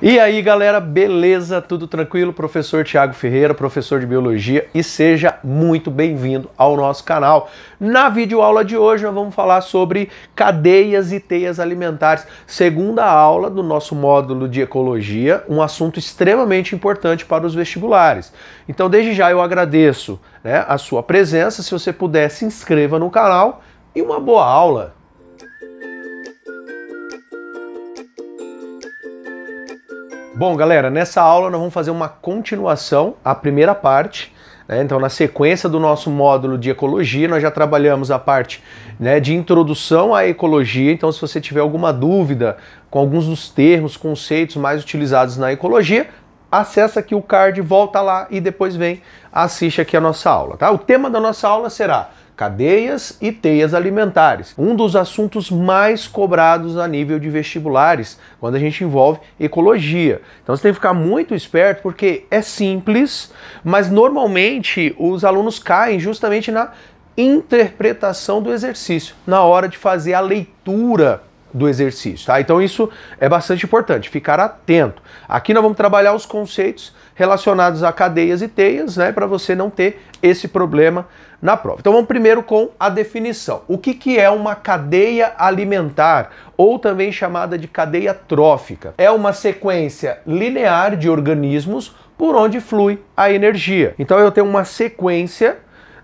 E aí, galera, beleza? Tudo tranquilo? Professor Tiago Ferreira, professor de biologia, e seja muito bem-vindo ao nosso canal. Na videoaula de hoje nós vamos falar sobre cadeias e teias alimentares, segunda aula do nosso módulo de ecologia, um assunto extremamente importante para os vestibulares. Então, desde já eu agradeço né, a sua presença, se você puder se inscreva no canal e uma boa aula. Bom, galera, nessa aula nós vamos fazer uma continuação, a primeira parte. Né? Então, na sequência do nosso módulo de ecologia, nós já trabalhamos a parte né, de introdução à ecologia. Então, se você tiver alguma dúvida com alguns dos termos, conceitos mais utilizados na ecologia, acessa aqui o card, volta lá e depois vem, assiste aqui a nossa aula. Tá? O tema da nossa aula será cadeias e teias alimentares. Um dos assuntos mais cobrados a nível de vestibulares quando a gente envolve ecologia. Então você tem que ficar muito esperto porque é simples, mas normalmente os alunos caem justamente na interpretação do exercício, na hora de fazer a leitura do exercício, tá? Então isso é bastante importante, ficar atento. Aqui nós vamos trabalhar os conceitos relacionados a cadeias e teias, né, para você não ter esse problema na prova. Então vamos primeiro com a definição. O que, que é uma cadeia alimentar, ou também chamada de cadeia trófica? É uma sequência linear de organismos por onde flui a energia. Então eu tenho uma sequência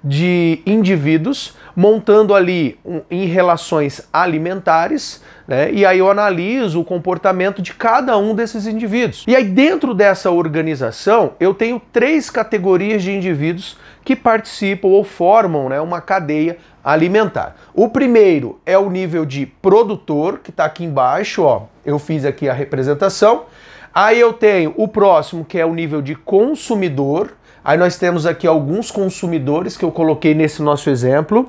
de indivíduos, montando ali um, em relações alimentares, né? E aí eu analiso o comportamento de cada um desses indivíduos. E aí dentro dessa organização, eu tenho três categorias de indivíduos que participam ou formam né, uma cadeia alimentar. O primeiro é o nível de produtor, que está aqui embaixo, ó. Eu fiz aqui a representação. Aí eu tenho o próximo, que é o nível de consumidor, Aí nós temos aqui alguns consumidores que eu coloquei nesse nosso exemplo.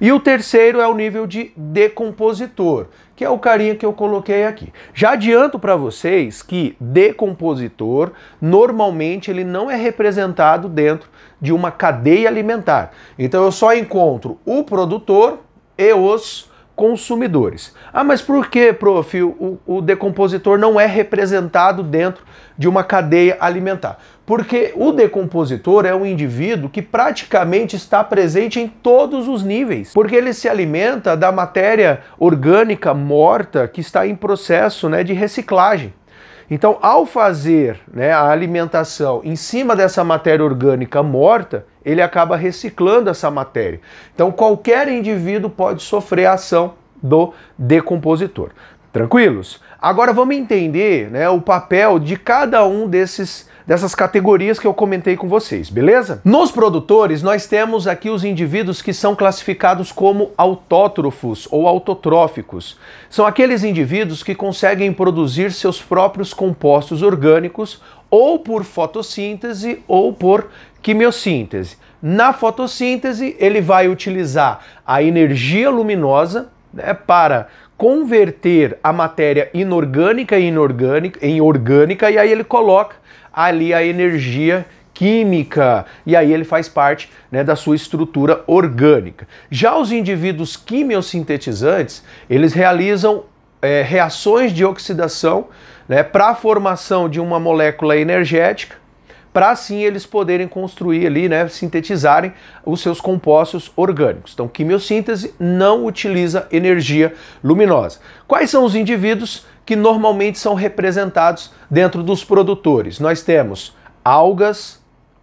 E o terceiro é o nível de decompositor, que é o carinha que eu coloquei aqui. Já adianto para vocês que decompositor normalmente ele não é representado dentro de uma cadeia alimentar. Então eu só encontro o produtor e os consumidores. Ah, mas por que, prof, o, o decompositor não é representado dentro de uma cadeia alimentar? Porque o decompositor é um indivíduo que praticamente está presente em todos os níveis, porque ele se alimenta da matéria orgânica morta que está em processo né, de reciclagem. Então, ao fazer né, a alimentação em cima dessa matéria orgânica morta, ele acaba reciclando essa matéria. Então, qualquer indivíduo pode sofrer a ação do decompositor. Tranquilos? Agora vamos entender né, o papel de cada um desses dessas categorias que eu comentei com vocês, beleza? Nos produtores, nós temos aqui os indivíduos que são classificados como autótrofos ou autotróficos. São aqueles indivíduos que conseguem produzir seus próprios compostos orgânicos ou por fotossíntese ou por quimiossíntese. Na fotossíntese, ele vai utilizar a energia luminosa né, para converter a matéria inorgânica inorgânica em orgânica e aí ele coloca ali a energia química e aí ele faz parte né, da sua estrutura orgânica. Já os indivíduos quimiosintetizantes, eles realizam é, reações de oxidação né, para a formação de uma molécula energética para assim eles poderem construir ali, né, sintetizarem os seus compostos orgânicos. Então, quimiossíntese não utiliza energia luminosa. Quais são os indivíduos que normalmente são representados dentro dos produtores. Nós temos algas,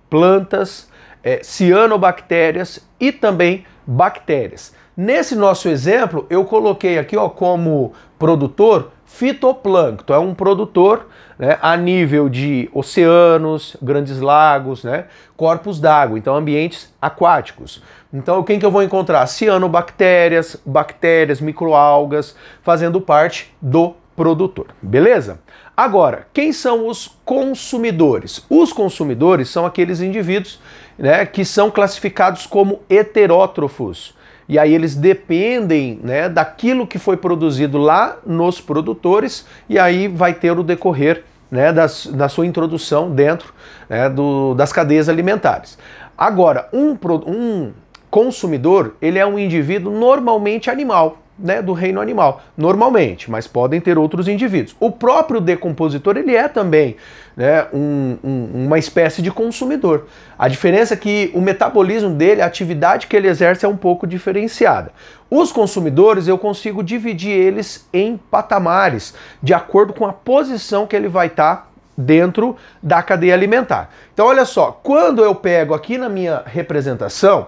plantas, é, cianobactérias e também bactérias. Nesse nosso exemplo, eu coloquei aqui ó, como produtor fitoplâncton, é um produtor né, a nível de oceanos, grandes lagos, né, corpos d'água, então ambientes aquáticos. Então, quem que eu vou encontrar? Cianobactérias, bactérias, microalgas, fazendo parte do produtor, beleza? Agora, quem são os consumidores? Os consumidores são aqueles indivíduos né, que são classificados como heterótrofos. E aí eles dependem né, daquilo que foi produzido lá nos produtores, e aí vai ter o decorrer né, das, da sua introdução dentro né, do, das cadeias alimentares. Agora, um, um consumidor ele é um indivíduo normalmente animal né, do reino animal, normalmente, mas podem ter outros indivíduos. O próprio decompositor ele é também né, um, um, uma espécie de consumidor. A diferença é que o metabolismo dele, a atividade que ele exerce é um pouco diferenciada. Os consumidores eu consigo dividir eles em patamares, de acordo com a posição que ele vai estar tá dentro da cadeia alimentar. Então olha só, quando eu pego aqui na minha representação,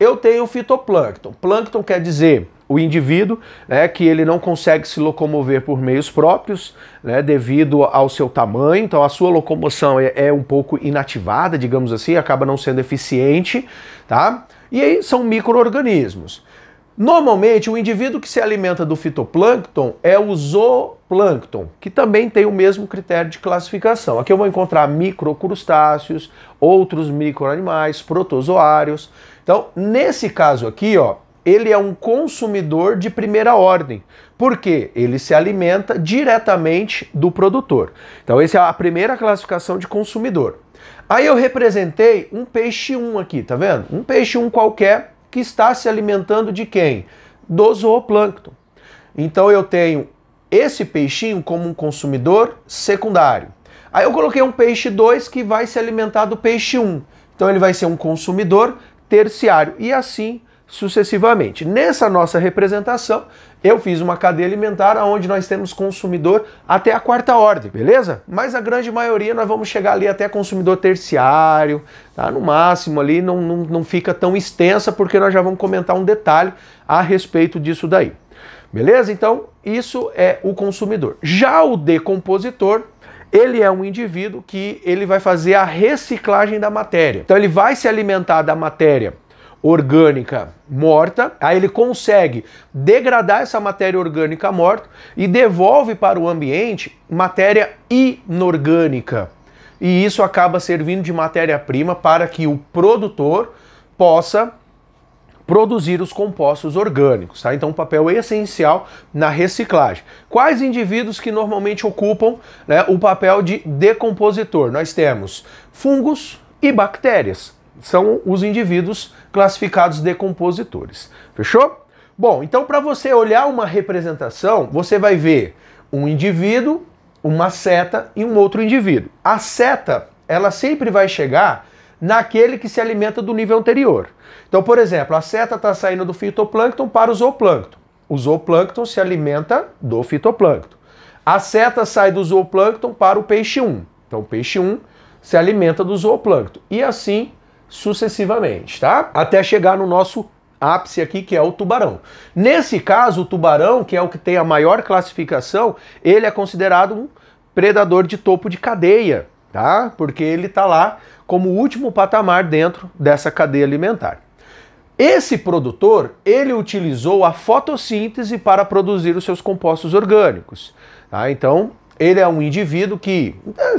eu tenho fitoplâncton. Plâncton quer dizer o indivíduo, né, que ele não consegue se locomover por meios próprios, né, devido ao seu tamanho, então a sua locomoção é, é, um pouco inativada, digamos assim, acaba não sendo eficiente, tá? E aí são micro-organismos. Normalmente, o indivíduo que se alimenta do fitoplâncton é o zooplâncton, que também tem o mesmo critério de classificação. Aqui eu vou encontrar microcrustáceos, outros microanimais, protozoários. Então, nesse caso aqui, ó, ele é um consumidor de primeira ordem, porque ele se alimenta diretamente do produtor. Então, essa é a primeira classificação de consumidor. Aí eu representei um peixe 1 aqui, tá vendo? Um peixe 1 qualquer que está se alimentando de quem? Do zooplâncton. Então eu tenho esse peixinho como um consumidor secundário. Aí eu coloquei um peixe 2 que vai se alimentar do peixe 1. Então ele vai ser um consumidor terciário e assim sucessivamente. Nessa nossa representação, eu fiz uma cadeia alimentar onde nós temos consumidor até a quarta ordem, beleza? Mas a grande maioria nós vamos chegar ali até consumidor terciário, tá? No máximo ali não, não, não fica tão extensa, porque nós já vamos comentar um detalhe a respeito disso daí. Beleza? Então, isso é o consumidor. Já o decompositor, ele é um indivíduo que ele vai fazer a reciclagem da matéria. Então ele vai se alimentar da matéria orgânica morta, aí ele consegue degradar essa matéria orgânica morta e devolve para o ambiente matéria inorgânica. E isso acaba servindo de matéria-prima para que o produtor possa produzir os compostos orgânicos, tá? Então, um papel essencial na reciclagem. Quais indivíduos que normalmente ocupam né, o papel de decompositor? Nós temos fungos e bactérias são os indivíduos classificados decompositores. Fechou? Bom, então para você olhar uma representação, você vai ver um indivíduo, uma seta e um outro indivíduo. A seta, ela sempre vai chegar naquele que se alimenta do nível anterior. Então, por exemplo, a seta está saindo do fitoplâncton para o zooplâncton. O zooplâncton se alimenta do fitoplâncton. A seta sai do zooplâncton para o peixe 1. Então, o peixe 1 se alimenta do zooplâncton. E assim sucessivamente, tá? Até chegar no nosso ápice aqui, que é o tubarão. Nesse caso, o tubarão, que é o que tem a maior classificação, ele é considerado um predador de topo de cadeia, tá? Porque ele está lá como último patamar dentro dessa cadeia alimentar. Esse produtor, ele utilizou a fotossíntese para produzir os seus compostos orgânicos. Tá? Então, ele é um indivíduo que,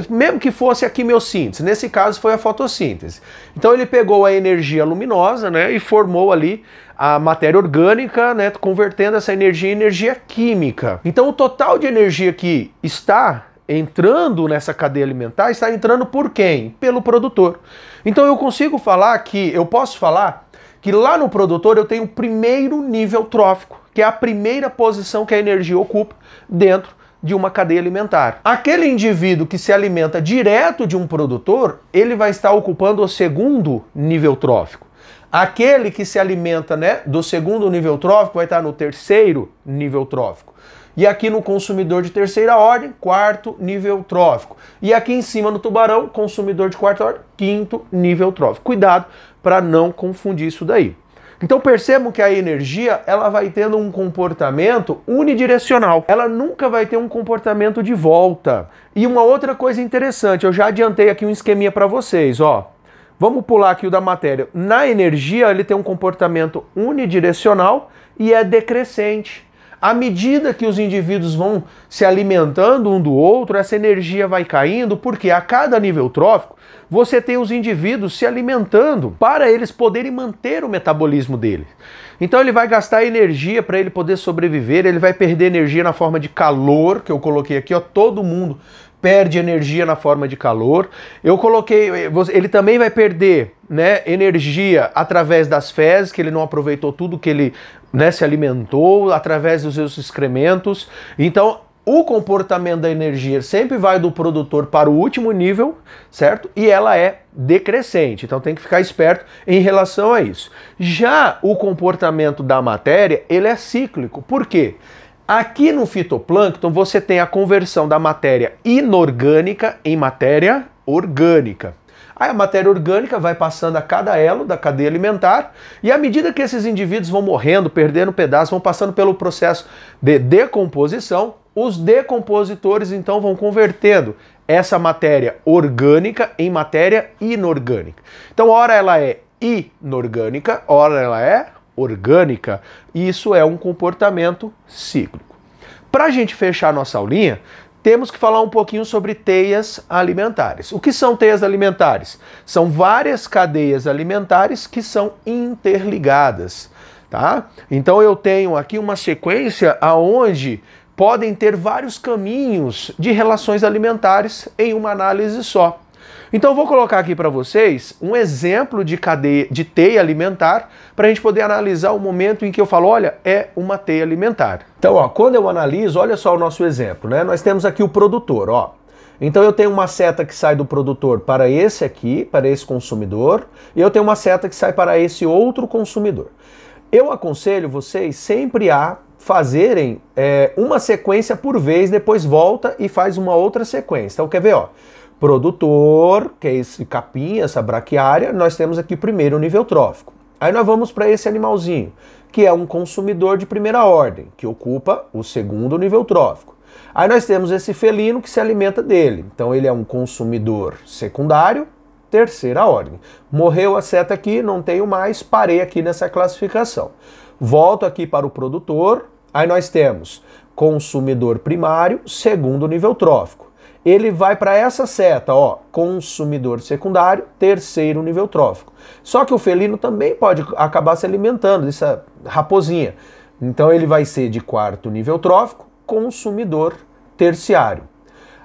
mesmo que fosse a quimiossíntese, nesse caso foi a fotossíntese. Então ele pegou a energia luminosa né, e formou ali a matéria orgânica, né, convertendo essa energia em energia química. Então o total de energia que está entrando nessa cadeia alimentar está entrando por quem? Pelo produtor. Então eu consigo falar que, eu posso falar que lá no produtor eu tenho o primeiro nível trófico, que é a primeira posição que a energia ocupa dentro de uma cadeia alimentar. Aquele indivíduo que se alimenta direto de um produtor, ele vai estar ocupando o segundo nível trófico. Aquele que se alimenta né, do segundo nível trófico vai estar no terceiro nível trófico. E aqui no consumidor de terceira ordem, quarto nível trófico. E aqui em cima no tubarão, consumidor de quarta ordem, quinto nível trófico. Cuidado para não confundir isso daí. Então percebam que a energia ela vai tendo um comportamento unidirecional. Ela nunca vai ter um comportamento de volta. E uma outra coisa interessante, eu já adiantei aqui um esqueminha para vocês, ó. Vamos pular aqui o da matéria. Na energia, ele tem um comportamento unidirecional e é decrescente. À medida que os indivíduos vão se alimentando um do outro, essa energia vai caindo, porque a cada nível trófico você tem os indivíduos se alimentando para eles poderem manter o metabolismo dele Então ele vai gastar energia para ele poder sobreviver, ele vai perder energia na forma de calor, que eu coloquei aqui, ó, todo mundo perde energia na forma de calor. Eu coloquei, eh, ele também vai perder né, energia através das fezes, que ele não aproveitou tudo que ele né, se alimentou, através dos seus excrementos. Então, o comportamento da energia sempre vai do produtor para o último nível, certo? E ela é decrescente, então tem que ficar esperto em relação a isso. Já o comportamento da matéria, ele é cíclico. Por quê? Aqui no fitoplâncton você tem a conversão da matéria inorgânica em matéria orgânica. Aí a matéria orgânica vai passando a cada elo da cadeia alimentar, e à medida que esses indivíduos vão morrendo, perdendo pedaços, vão passando pelo processo de decomposição, os decompositores então vão convertendo essa matéria orgânica em matéria inorgânica. Então, ora ela é inorgânica, ora ela é orgânica. Isso é um comportamento cíclico. Para a gente fechar nossa aulinha, temos que falar um pouquinho sobre teias alimentares. O que são teias alimentares? São várias cadeias alimentares que são interligadas, tá? Então eu tenho aqui uma sequência aonde podem ter vários caminhos de relações alimentares em uma análise só. Então eu vou colocar aqui para vocês um exemplo de, cadeia, de teia alimentar para a gente poder analisar o momento em que eu falo, olha, é uma teia alimentar. Então, ó, quando eu analiso, olha só o nosso exemplo, né? Nós temos aqui o produtor, ó. Então eu tenho uma seta que sai do produtor para esse aqui, para esse consumidor, e eu tenho uma seta que sai para esse outro consumidor. Eu aconselho vocês sempre a fazerem é, uma sequência por vez, depois volta e faz uma outra sequência. Então quer ver, ó? produtor, que é esse capim, essa braquiária, nós temos aqui primeiro o nível trófico. Aí nós vamos para esse animalzinho, que é um consumidor de primeira ordem, que ocupa o segundo nível trófico. Aí nós temos esse felino que se alimenta dele. Então ele é um consumidor secundário, terceira ordem. Morreu a seta aqui, não tenho mais, parei aqui nessa classificação. Volto aqui para o produtor. Aí nós temos consumidor primário, segundo nível trófico ele vai para essa seta, ó, consumidor secundário, terceiro nível trófico. Só que o felino também pode acabar se alimentando dessa raposinha. Então ele vai ser de quarto nível trófico, consumidor terciário.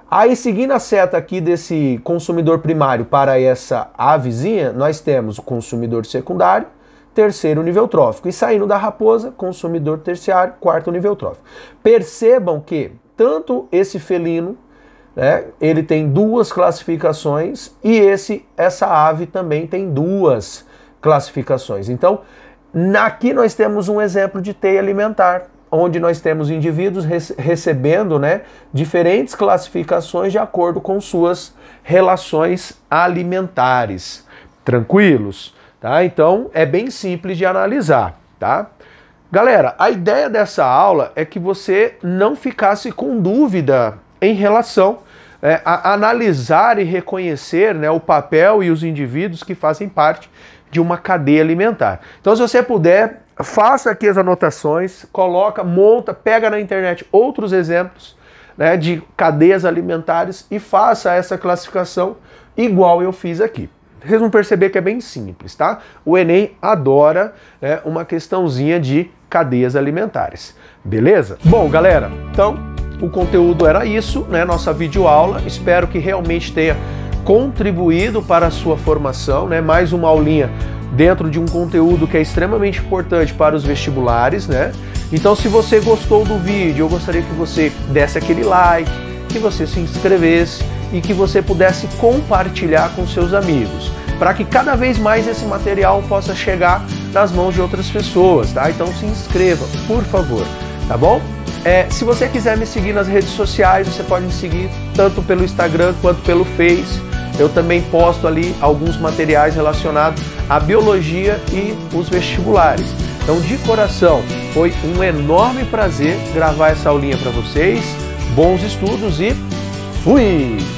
Aí seguindo a seta aqui desse consumidor primário para essa avezinha, nós temos o consumidor secundário, terceiro nível trófico. E saindo da raposa, consumidor terciário, quarto nível trófico. Percebam que tanto esse felino né? Ele tem duas classificações e esse essa ave também tem duas classificações. Então, aqui nós temos um exemplo de teia alimentar, onde nós temos indivíduos recebendo né, diferentes classificações de acordo com suas relações alimentares. Tranquilos? Tá? Então, é bem simples de analisar, tá? Galera, a ideia dessa aula é que você não ficasse com dúvida em relação é, a analisar e reconhecer né, o papel e os indivíduos que fazem parte de uma cadeia alimentar. Então, se você puder, faça aqui as anotações, coloca, monta, pega na internet outros exemplos né, de cadeias alimentares e faça essa classificação igual eu fiz aqui. Vocês vão perceber que é bem simples, tá? O Enem adora né, uma questãozinha de cadeias alimentares, beleza? Bom, galera, então o conteúdo era isso, né? Nossa videoaula. Espero que realmente tenha contribuído para a sua formação, né? Mais uma aulinha dentro de um conteúdo que é extremamente importante para os vestibulares, né? Então, se você gostou do vídeo, eu gostaria que você desse aquele like, que você se inscrevesse e que você pudesse compartilhar com seus amigos, para que cada vez mais esse material possa chegar nas mãos de outras pessoas, tá? Então se inscreva, por favor, tá bom? É, se você quiser me seguir nas redes sociais, você pode me seguir tanto pelo Instagram quanto pelo Face. Eu também posto ali alguns materiais relacionados à biologia e os vestibulares. Então, de coração, foi um enorme prazer gravar essa aulinha para vocês. Bons estudos e fui!